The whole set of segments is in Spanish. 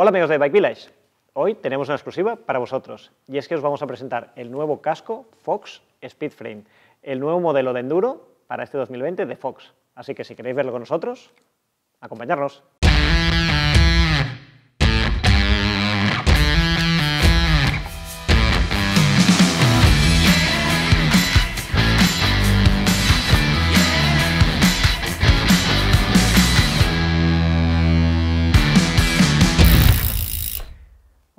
Hola amigos de Bike Village, hoy tenemos una exclusiva para vosotros y es que os vamos a presentar el nuevo casco Fox Speedframe, el nuevo modelo de enduro para este 2020 de Fox. Así que si queréis verlo con nosotros, acompañarnos.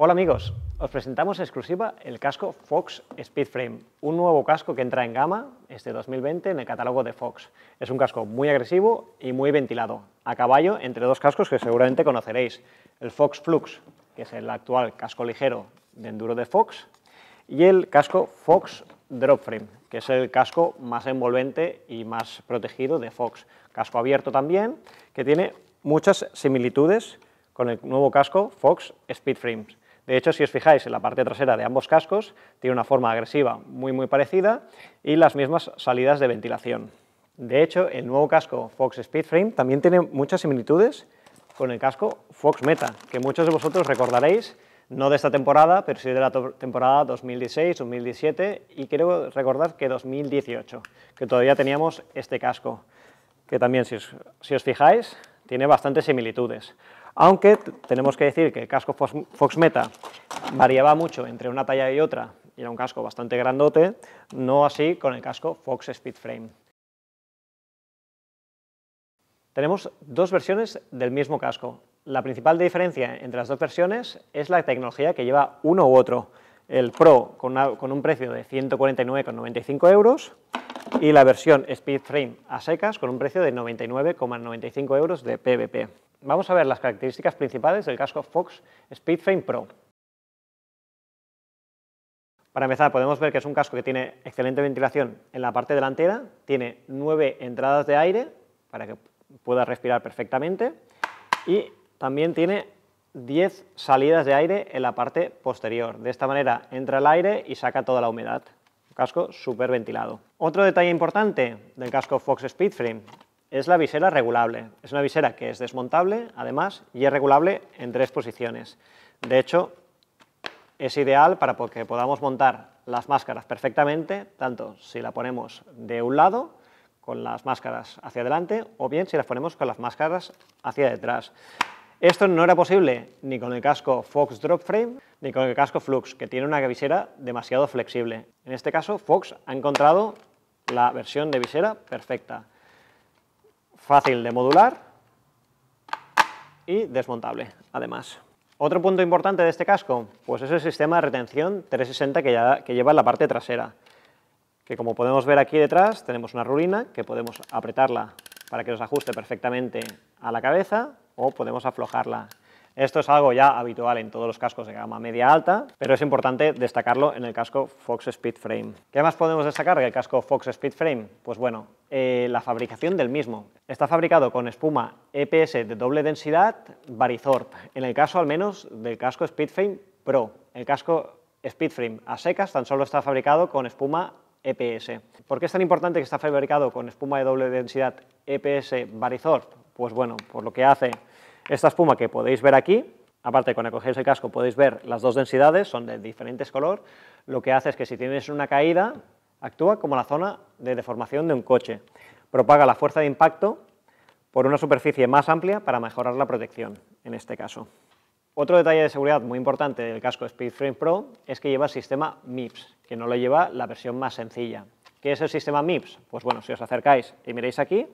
Hola amigos, os presentamos exclusiva el casco Fox Speedframe, un nuevo casco que entra en gama este 2020 en el catálogo de Fox. Es un casco muy agresivo y muy ventilado, a caballo entre dos cascos que seguramente conoceréis, el Fox Flux, que es el actual casco ligero de enduro de Fox, y el casco Fox Dropframe, que es el casco más envolvente y más protegido de Fox. Casco abierto también, que tiene muchas similitudes con el nuevo casco Fox Speedframes. De hecho, si os fijáis en la parte trasera de ambos cascos, tiene una forma agresiva muy muy parecida y las mismas salidas de ventilación. De hecho, el nuevo casco Fox Speedframe también tiene muchas similitudes con el casco Fox Meta, que muchos de vosotros recordaréis, no de esta temporada, pero sí de la temporada 2016-2017 y quiero recordar que 2018, que todavía teníamos este casco, que también, si os fijáis, tiene bastantes similitudes. Aunque tenemos que decir que el casco Fox Meta variaba mucho entre una talla y otra, y era un casco bastante grandote, no así con el casco Fox Speedframe. Tenemos dos versiones del mismo casco. La principal diferencia entre las dos versiones es la tecnología que lleva uno u otro. El Pro con, con un precio de 149,95 euros y la versión Speedframe a secas con un precio de 99,95 euros de PVP. Vamos a ver las características principales del casco Fox Speedframe Pro. Para empezar, podemos ver que es un casco que tiene excelente ventilación en la parte delantera, tiene nueve entradas de aire para que pueda respirar perfectamente y también tiene 10 salidas de aire en la parte posterior. De esta manera entra el aire y saca toda la humedad casco super ventilado. Otro detalle importante del casco Fox Speedframe es la visera regulable. Es una visera que es desmontable, además, y es regulable en tres posiciones. De hecho, es ideal para que podamos montar las máscaras perfectamente, tanto si la ponemos de un lado, con las máscaras hacia adelante, o bien si las ponemos con las máscaras hacia detrás. Esto no era posible ni con el casco Fox Drop Frame ni con el casco Flux, que tiene una visera demasiado flexible. En este caso, Fox ha encontrado la versión de visera perfecta, fácil de modular y desmontable, además. Otro punto importante de este casco, pues es el sistema de retención 360 que, lleva en la parte trasera, que como podemos ver aquí detrás tenemos una rulina que podemos apretarla para que nos ajuste perfectamente a la cabeza o podemos aflojarla. Esto es algo ya habitual en todos los cascos de gama media alta, pero es importante destacarlo en el casco Fox Speed Frame. ¿Qué más podemos destacar del casco Fox Speed Frame? Pues bueno, eh, la fabricación del mismo. Está fabricado con espuma EPS de doble densidad Barizorp, en el caso al menos del casco Speed Frame Pro. El casco Speed Frame a secas tan solo está fabricado con espuma EPS. ¿Por qué es tan importante que está fabricado con espuma de doble densidad EPS Barizor? Pues bueno, por lo que hace esta espuma que podéis ver aquí, aparte cuando cogéis el casco podéis ver las dos densidades, son de diferentes color, lo que hace es que si tienes una caída, actúa como la zona de deformación de un coche, propaga la fuerza de impacto por una superficie más amplia para mejorar la protección, en este caso. Otro detalle de seguridad muy importante del casco Speedframe Pro es que lleva el sistema MIPS, que no lo lleva la versión más sencilla. ¿Qué es el sistema MIPS? Pues bueno, si os acercáis y miréis aquí,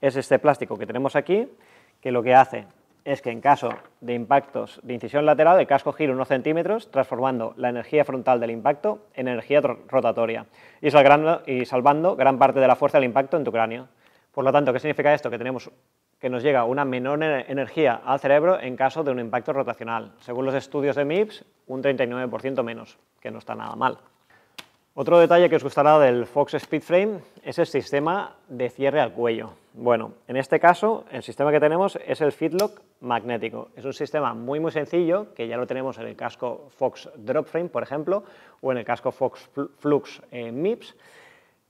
es este plástico que tenemos aquí, que lo que hace es que en caso de impactos de incisión lateral, el casco gira unos centímetros, transformando la energía frontal del impacto en energía rotatoria y salvando, gran parte de la fuerza del impacto en tu cráneo. Por lo tanto, ¿qué significa esto? Que tenemos que nos llega una menor energía al cerebro en caso de un impacto rotacional. Según los estudios de MIPS, un 39% menos, que no está nada mal. Otro detalle que os gustará del Fox Speedframe es el sistema de cierre al cuello. Bueno, en este caso el sistema que tenemos es el feedlock magnético. Es un sistema muy muy sencillo que ya lo tenemos en el casco Fox Dropframe, por ejemplo, o en el casco Fox Flux MIPS,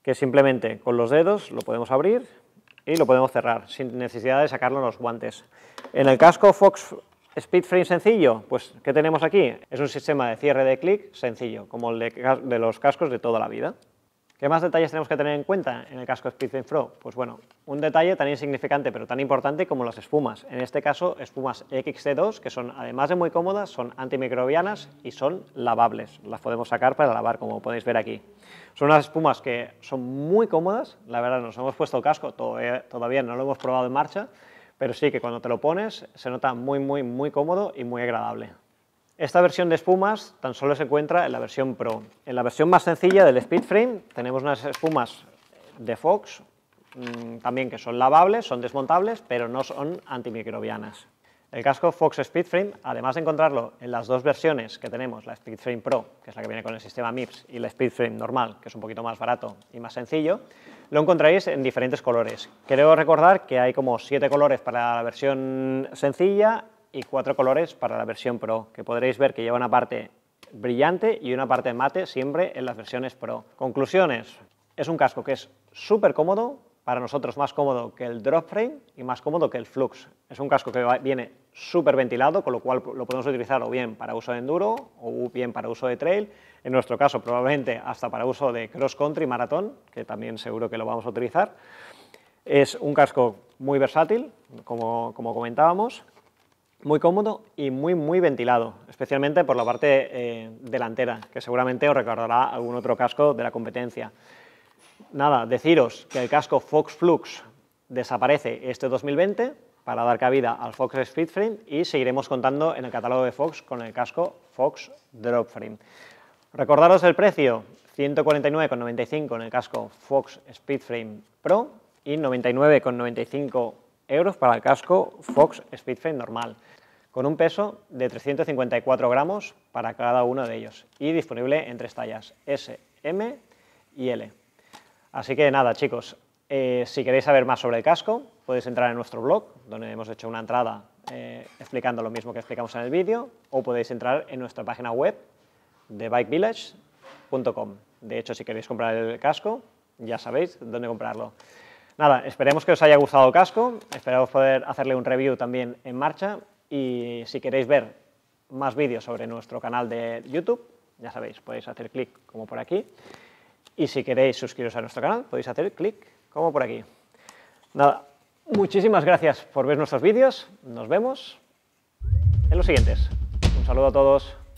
que simplemente con los dedos lo podemos abrir, y lo podemos cerrar sin necesidad de sacarlo los guantes. En el casco Fox Speedframe sencillo, pues ¿qué tenemos aquí? Es un sistema de cierre de clic sencillo, como el de los cascos de toda la vida. ¿Qué más detalles tenemos que tener en cuenta en el casco and Pro? Pues bueno, un detalle tan insignificante pero tan importante como las espumas. En este caso, espumas xc 2 que son además de muy cómodas, son antimicrobianas y son lavables. Las podemos sacar para lavar, como podéis ver aquí. Son unas espumas que son muy cómodas. La verdad, nos hemos puesto el casco, eh, todavía no lo hemos probado en marcha, pero sí que cuando te lo pones se nota muy, muy, muy cómodo y muy agradable. Esta versión de espumas tan solo se encuentra en la versión Pro. En la versión más sencilla del Speedframe tenemos unas espumas de Fox, mm, también que son lavables, son desmontables, pero no son antimicrobianas. El casco Fox Speedframe, además de encontrarlo en las dos versiones que tenemos, la Speedframe Pro, que es la que viene con el sistema MIPS, y la Speedframe normal, que es un poquito más barato y más sencillo, lo encontraréis en diferentes colores. Quiero recordar que hay como siete colores para la versión sencilla y cuatro colores para la versión Pro, que podréis ver que lleva una parte brillante y una parte mate siempre en las versiones Pro. Conclusiones, es un casco que es súper cómodo, para nosotros más cómodo que el drop frame y más cómodo que el flux. Es un casco que viene súper ventilado, con lo cual lo podemos utilizar o bien para uso de enduro o bien para uso de trail, en nuestro caso probablemente hasta para uso de cross country, maratón, que también seguro que lo vamos a utilizar. Es un casco muy versátil, como, como comentábamos, muy cómodo y muy, muy ventilado, especialmente por la parte eh, delantera, que seguramente os recordará algún otro casco de la competencia. Nada, deciros que el casco Fox Flux desaparece este 2020 para dar cabida al Fox Speedframe y seguiremos contando en el catálogo de Fox con el casco Fox Dropframe Frame. Recordaros el precio, 149,95 en el casco Fox Speedframe Pro y 99,95 euros para el casco Fox Speedframe normal, con un peso de 354 gramos para cada uno de ellos y disponible en tres tallas, S, M y L. Así que nada, chicos, eh, si queréis saber más sobre el casco, podéis entrar en nuestro blog, donde hemos hecho una entrada eh, explicando lo mismo que explicamos en el vídeo, o podéis entrar en nuestra página web de bikevillage.com. De hecho, si queréis comprar el casco, ya sabéis dónde comprarlo. Nada, esperemos que os haya gustado el Casco, esperamos poder hacerle un review también en marcha y si queréis ver más vídeos sobre nuestro canal de YouTube, ya sabéis, podéis hacer clic como por aquí y si queréis suscribiros a nuestro canal, podéis hacer clic como por aquí. Nada, muchísimas gracias por ver nuestros vídeos, nos vemos en los siguientes. Un saludo a todos.